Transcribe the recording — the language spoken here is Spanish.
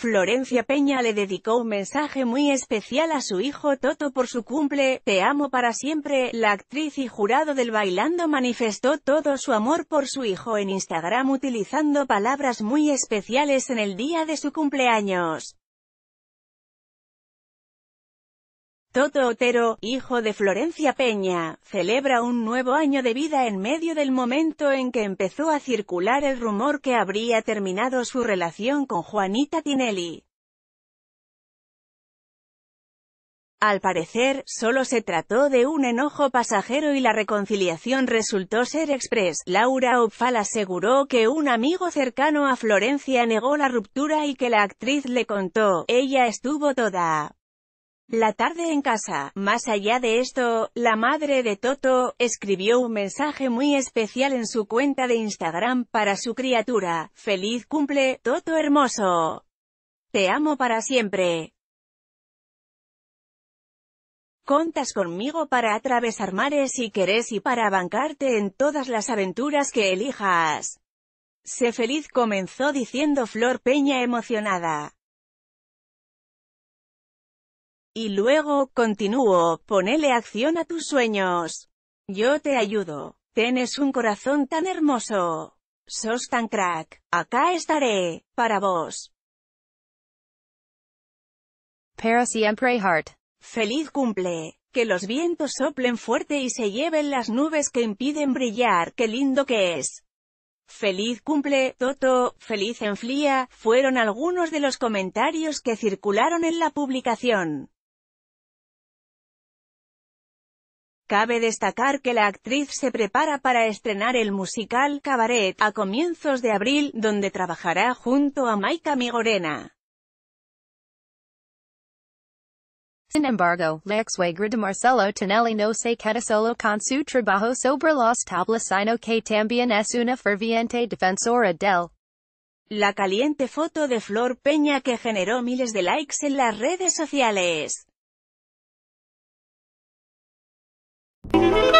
Florencia Peña le dedicó un mensaje muy especial a su hijo Toto por su cumple, Te amo para siempre, la actriz y jurado del Bailando manifestó todo su amor por su hijo en Instagram utilizando palabras muy especiales en el día de su cumpleaños. Toto Otero, hijo de Florencia Peña, celebra un nuevo año de vida en medio del momento en que empezó a circular el rumor que habría terminado su relación con Juanita Tinelli. Al parecer, solo se trató de un enojo pasajero y la reconciliación resultó ser express. Laura Opfal aseguró que un amigo cercano a Florencia negó la ruptura y que la actriz le contó, ella estuvo toda la tarde en casa. Más allá de esto, la madre de Toto, escribió un mensaje muy especial en su cuenta de Instagram para su criatura. ¡Feliz cumple, Toto hermoso! Te amo para siempre. Contas conmigo para atravesar mares si querés y para bancarte en todas las aventuras que elijas. Sé feliz comenzó diciendo Flor Peña emocionada. Y luego, continúo, ponele acción a tus sueños. Yo te ayudo. Tienes un corazón tan hermoso. Sos tan crack. Acá estaré, para vos. Para siempre Heart. Feliz cumple. Que los vientos soplen fuerte y se lleven las nubes que impiden brillar. Qué lindo que es. Feliz cumple, Toto, feliz enflía, fueron algunos de los comentarios que circularon en la publicación. Cabe destacar que la actriz se prepara para estrenar el musical Cabaret a comienzos de abril, donde trabajará junto a Maika Migorena. Sin embargo, la ex de Marcelo Tonelli no se queda solo con su trabajo sobre los tablas sino que también es una ferviente defensora del la caliente foto de Flor Peña que generó miles de likes en las redes sociales. Thank you.